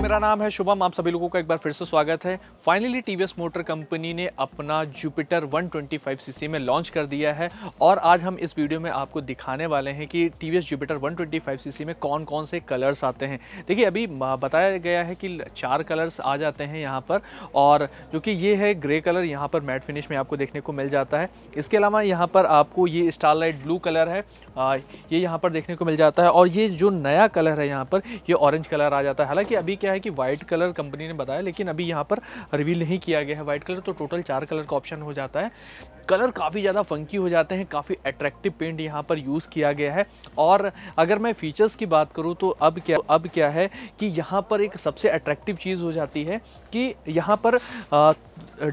दोस्तों मेरा नाम है शुभम आप सभी लोगों का एक बार फिर से स्वागत है फाइनली टीवीएस मोटर कंपनी ने अपना जुपिटर 125 सीसी में लॉन्च कर दिया है और आज हम इस वीडियो में आपको दिखाने वाले हैं कि टीवीएस जुपिटर 125 सीसी में कौन कौन से कलर्स आते हैं देखिए अभी बताया गया है कि चार कलर्स आ जाते हैं यहाँ पर और जो कि ये है ग्रे कलर यहाँ पर मैट फिनिश में आपको देखने को मिल जाता है इसके अलावा यहाँ पर आपको ये स्टारलाइट ब्लू कलर है ये यहाँ पर देखने को मिल जाता है और ये जो नया कलर है यहाँ पर ये ऑरेंज कलर आ जाता है हालांकि अभी क्या गया है कि वाइट कलर कंपनी ने बताया लेकिन अभी यहाँ पर रिवील नहीं किया गया है वाइट कलर तो टोटल चार कलर का ऑप्शन हो जाता है कलर काफ़ी ज़्यादा फंकी हो जाते हैं काफ़ी अट्रैक्टिव पेंट यहाँ पर यूज़ किया गया है और अगर मैं फीचर्स की बात करूँ तो अब क्या अब क्या है कि यहाँ पर एक सबसे अट्रैक्टिव चीज़ हो जाती है कि यहाँ पर आ,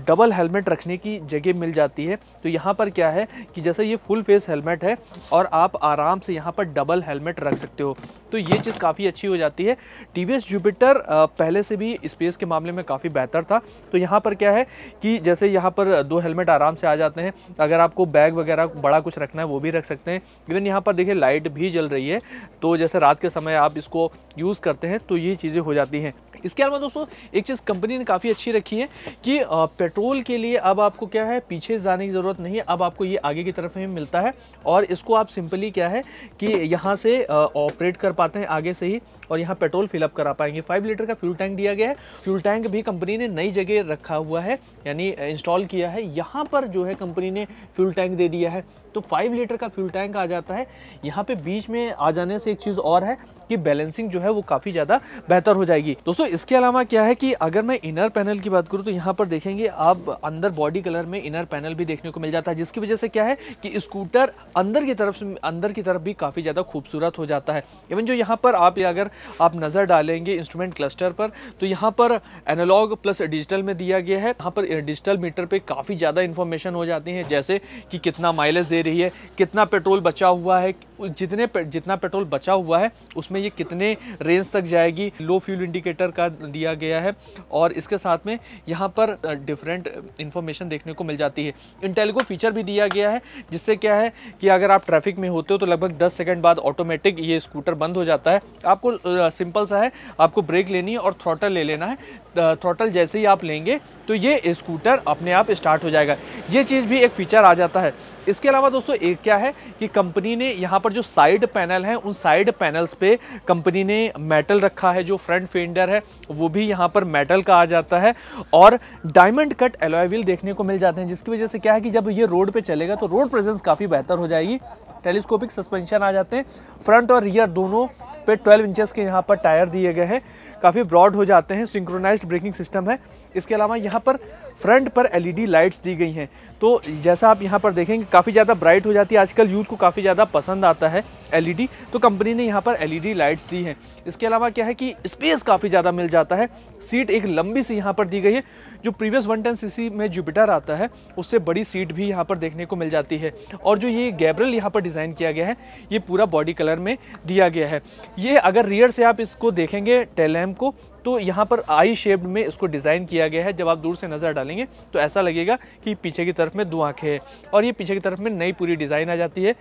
डबल हेलमेट रखने की जगह मिल जाती है तो यहाँ पर क्या है कि जैसे ये फुल फेस हेलमेट है और आप आराम से यहाँ पर डबल हेलमेट रख सकते हो तो ये चीज़ काफ़ी अच्छी हो जाती है टी वी जुपिटर पहले से भी स्पेस के मामले में काफ़ी बेहतर था तो यहाँ पर क्या है कि जैसे यहाँ पर दो हेलमेट आराम से आ जाते हैं अगर आपको बैग वगैरह बड़ा कुछ रखना है वो भी रख सकते हैं इवन यहाँ पर देखिए लाइट भी जल रही है तो जैसे रात के समय आप इसको यूज़ करते हैं तो ये चीज़ें हो जाती हैं इसके अलावा दोस्तों एक चीज़ कंपनी ने काफ़ी अच्छी रखी है कि पेट्रोल के लिए अब आपको क्या है पीछे जाने की ज़रूरत नहीं है अब आपको ये आगे की तरफ में मिलता है और इसको आप सिंपली क्या है कि यहाँ से ऑपरेट कर पाते हैं आगे से ही और यहाँ पेट्रोल फिलअप करा पाएंगे फाइव लीटर का फ्यूल टैंक दिया गया है फ्यूल टैंक भी कंपनी ने नई जगह रखा हुआ है यानी इंस्टॉल किया है यहाँ पर जो है कंपनी ने फ्यूल टैंक दे दिया है तो फाइव लीटर का फ्यूल टैंक आ जाता है यहाँ पे बीच में आ जाने से एक चीज़ और है कि बैलेंसिंग जो है वो काफ़ी ज़्यादा बेहतर हो जाएगी दोस्तों इसके अलावा क्या है कि अगर मैं इनर पैनल की बात करूँ तो यहाँ पर देखेंगे आप अंदर बॉडी कलर में इनर पैनल भी देखने को मिल जाता है जिसकी वजह से क्या है कि स्कूटर अंदर की तरफ अंदर की तरफ भी काफ़ी ज़्यादा खूबसूरत हो जाता है इवन जो यहाँ पर आप अगर आप नज़र डालेंगे इंस्ट्रूमेंट क्लस्टर पर तो यहाँ पर एनोलॉग प्लस डिजिटल में दिया गया है यहाँ पर डिजिटल मीटर पर काफ़ी ज़्यादा इन्फॉर्मेशन हो जाती है जैसे कि कितना माइलेज दे रही है कितना पेट्रोल बचा हुआ है जितने पे, जितना पेट्रोल बचा हुआ है उसमें ये कितने रेंज तक जाएगी लो फ्यूल इंडिकेटर का दिया गया है और इसके साथ में यहाँ पर डिफरेंट इन्फॉर्मेशन देखने को मिल जाती है इंटेलिगो फीचर भी दिया गया है जिससे क्या है कि अगर आप ट्रैफिक में होते हो तो लगभग दस सेकेंड बाद ऑटोमेटिक ये स्कूटर बंद हो जाता है आपको सिंपल सा है आपको ब्रेक लेनी है और थ्रोटल ले लेना है थ्रोटल जैसे ही आप लेंगे तो ये स्कूटर अपने आप स्टार्ट हो जाएगा ये चीज़ भी एक फीचर आ जाता है इसके अलावा दोस्तों एक क्या है कि कंपनी ने यहाँ पर जो साइड पैनल हैं उन साइड पैनल्स पे कंपनी ने मेटल रखा है जो फ्रंट फेंडर है वो भी यहाँ पर मेटल का आ जाता है और डायमंड कट एलोयल देखने को मिल जाते हैं जिसकी वजह से क्या है कि जब ये रोड पर चलेगा तो रोड प्रेजेंस काफ़ी बेहतर हो जाएगी टेलीस्कोपिक सस्पेंशन आ जाते हैं फ्रंट और रियर दोनों पे 12 इंचेस के यहाँ पर टायर दिए गए हैं काफ़ी ब्रॉड हो जाते हैं सिंक्रोनाइज ब्रेकिंग सिस्टम है इसके अलावा यहाँ पर फ्रंट पर एलईडी लाइट्स दी गई हैं तो जैसा आप यहाँ पर देखेंगे काफ़ी ज़्यादा ब्राइट हो जाती है आजकल यूथ को काफ़ी ज़्यादा पसंद आता है एलईडी तो कंपनी ने यहाँ पर एलईडी लाइट्स दी हैं इसके अलावा क्या है कि स्पेस काफ़ी ज़्यादा मिल जाता है सीट एक लंबी सी यहाँ पर दी गई है जो प्रीवियस वन टेन सी में जुपिटर आता है उससे बड़ी सीट भी यहाँ पर देखने को मिल जाती है और जो ये गैबरल यहाँ पर डिज़ाइन किया गया है ये पूरा बॉडी कलर में दिया गया है ये अगर रियर से आप इसको देखेंगे टेलम लैम्प को तो यहाँ पर आई शेप में इसको डिज़ाइन किया गया है जब आप दूर से नज़र डालेंगे तो ऐसा लगेगा कि पीछे की तरफ में दो आँखें हैं और ये पीछे की तरफ में नई पूरी डिज़ाइन आ जाती है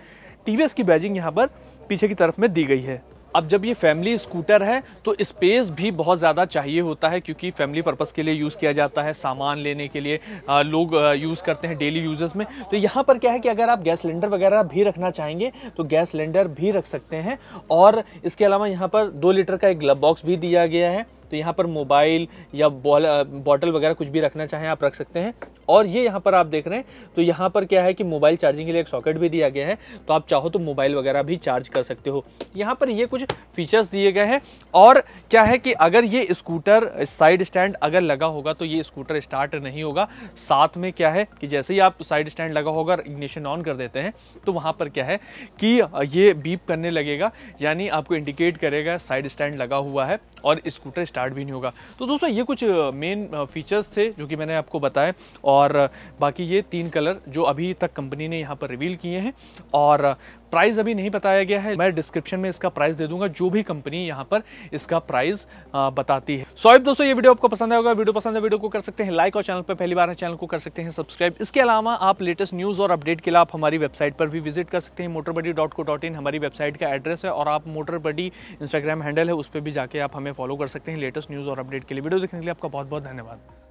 टी की बैजिंग यहाँ पर पीछे की तरफ में दी गई है अब जब ये फैमिली स्कूटर है तो स्पेस भी बहुत ज़्यादा चाहिए होता है क्योंकि फैमिली पर्पज़ के लिए यूज़ किया जाता है सामान लेने के लिए आ, लोग यूज़ करते हैं डेली यूजर्स में तो यहाँ पर क्या है कि अगर आप गैस सिलेंडर वगैरह भी रखना चाहेंगे तो गैस सिलेंडर भी रख सकते हैं और इसके अलावा यहाँ पर दो लीटर का एक ग्लब बॉक्स भी दिया गया है तो यहाँ पर मोबाइल या बॉटल वगैरह कुछ भी रखना चाहें आप रख सकते हैं और ये यहाँ पर आप देख रहे हैं तो यहाँ पर क्या है कि मोबाइल चार्जिंग के लिए एक सॉकेट भी दिया गया है तो आप चाहो तो मोबाइल वगैरह भी चार्ज कर सकते हो यहाँ पर ये कुछ फीचर्स दिए गए हैं और क्या है कि अगर ये स्कूटर साइड स्टैंड अगर लगा होगा तो ये स्कूटर स्टार्ट नहीं होगा साथ में क्या है कि जैसे ही आप साइड स्टैंड लगा होगा इग्निशन ऑन कर देते हैं तो वहाँ पर क्या है कि ये बीप करने लगेगा यानी आपको इंडिकेट करेगा साइड स्टैंड लगा हुआ है और स्कूटर स्टार्ट भी नहीं होगा तो दोस्तों ये कुछ मेन फीचर्स थे जो कि मैंने आपको बताया और और बाकी ये तीन कलर जो अभी तक कंपनी ने यहाँ पर रिवील किए हैं और प्राइस अभी नहीं बताया गया है मैं डिस्क्रिप्शन में इसका प्राइस दे दूंगा जो भी कंपनी यहाँ पर इसका प्राइस बताती है सॉइब दोस्तों ये वीडियो आपको पसंद आएगा वीडियो पसंद है वीडियो को कर सकते हैं लाइक और चैनल पर पहली बार चैनल को कर सकते हैं सब्सक्राइब इसके अलावा आप लेटेस्ट न्यूज़ और अपडेट के लिए आप हमारी वेबसाइट पर भी विजिट कर सकते हैं मोटरबडी डॉट को डॉट इन हमारी वेबसाइट का एड्रेस है और आप मोटरबडी इंस्टाग्राम हैंडल है उस पर भी जाके आप हमें फॉलो कर सकते हैं लेटेस्ट न्यूज़ और अपडेट के लिए वीडियो देखने के लिए आपका बहुत बहुत धन्यवाद